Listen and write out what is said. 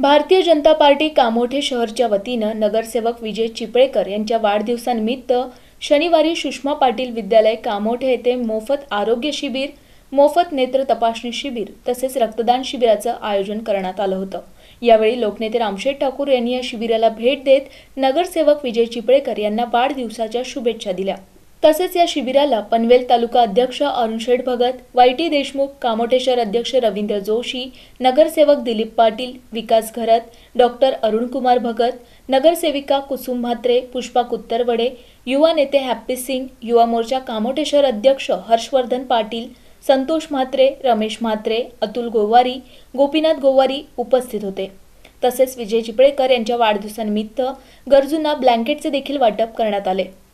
भारतीय जनता पार्टी कामोठे शहरच्या वतीनं नगरसेवक विजय चिपळेकर यांच्या वाढदिवसानिमित्त शनिवारी सुषमा पाटील विद्यालय कामोठे येथे मोफत आरोग्य शिबिर मोफत नेत्र तपासणी शिबिर तसेच रक्तदान शिबिराचं आयोजन करण्यात आलं होतं यावेळी लोकनेते रामशेठ ठाकूर यांनी या शिबिराला भेट देत नगरसेवक विजय चिपळेकर यांना वाढदिवसाच्या शुभेच्छा दिल्या तसेच या शिबिराला पनवेल तालुका अध्यक्ष अरुण शेठ भगत वायटी देशमुख कामोटेश्वर अध्यक्ष रवींद्र जोशी नगरसेवक दिलीप पाटील विकास घरत डॉक्टर अरुणकुमार भगत नगरसेविका कुसुम म्हात्रे पुष्पा कुत्तरवडे युवा नेते हॅप्पी सिंग युवा मोर्चा कामोटेश्वर अध्यक्ष हर्षवर्धन पाटील संतोष म्हात्रे रमेश म्हात्रे अतुल गोवारी गोपीनाथ गोवारी उपस्थित होते तसेच विजय चिपळेकर यांच्या वाढदिवसानिमित्त गरजूंना ब्लँकेटचे देखील वाटप करण्यात आले